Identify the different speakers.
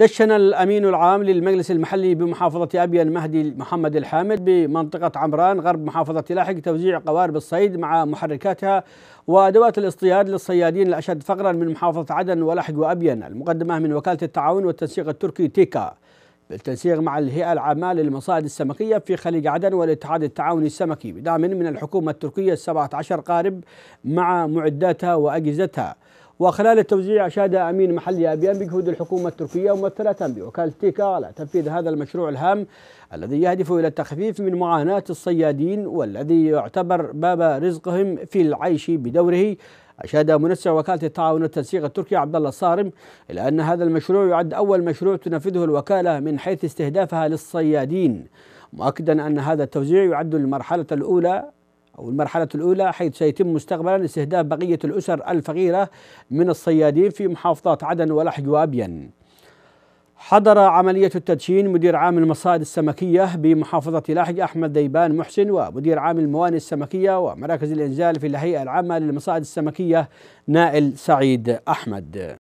Speaker 1: دشن الأمين العام للمجلس المحلي بمحافظة أبين مهدي محمد الحامد بمنطقة عمران غرب محافظة لاحق توزيع قوارب الصيد مع محركاتها وأدوات الاصطياد للصيادين الأشد فقرا من محافظة عدن ولاحق وأبين المقدمة من وكالة التعاون والتنسيق التركي تيكا بالتنسيق مع الهيئة العامة للمصائد السمكية في خليج عدن والاتحاد التعاوني السمكي بدعم من الحكومة التركية 17 قارب مع معداتها وأجهزتها وخلال التوزيع أشاد أمين محلي أبيان بجهود الحكومة التركية ممثلة بوكالة تيكا على تنفيذ هذا المشروع الهام الذي يهدف إلى التخفيف من معاناة الصيادين والذي يعتبر باب رزقهم في العيش بدوره أشاد منسق وكالة التعاون والتنسيق التركي عبد الله الصارم إلى أن هذا المشروع يعد أول مشروع تنفذه الوكالة من حيث استهدافها للصيادين مؤكدا أن هذا التوزيع يعد المرحلة الأولى أو المرحلة الأولى حيث سيتم مستقبلا استهداف بقية الأسر الفقيرة من الصيادين في محافظات عدن ولحج وأبين حضر عملية التدشين مدير عام المصائد السمكية بمحافظة لحج أحمد ديبان محسن ومدير عام الموانئ السمكية ومراكز الإنزال في الهيئة العامة للمصائد السمكية نائل سعيد أحمد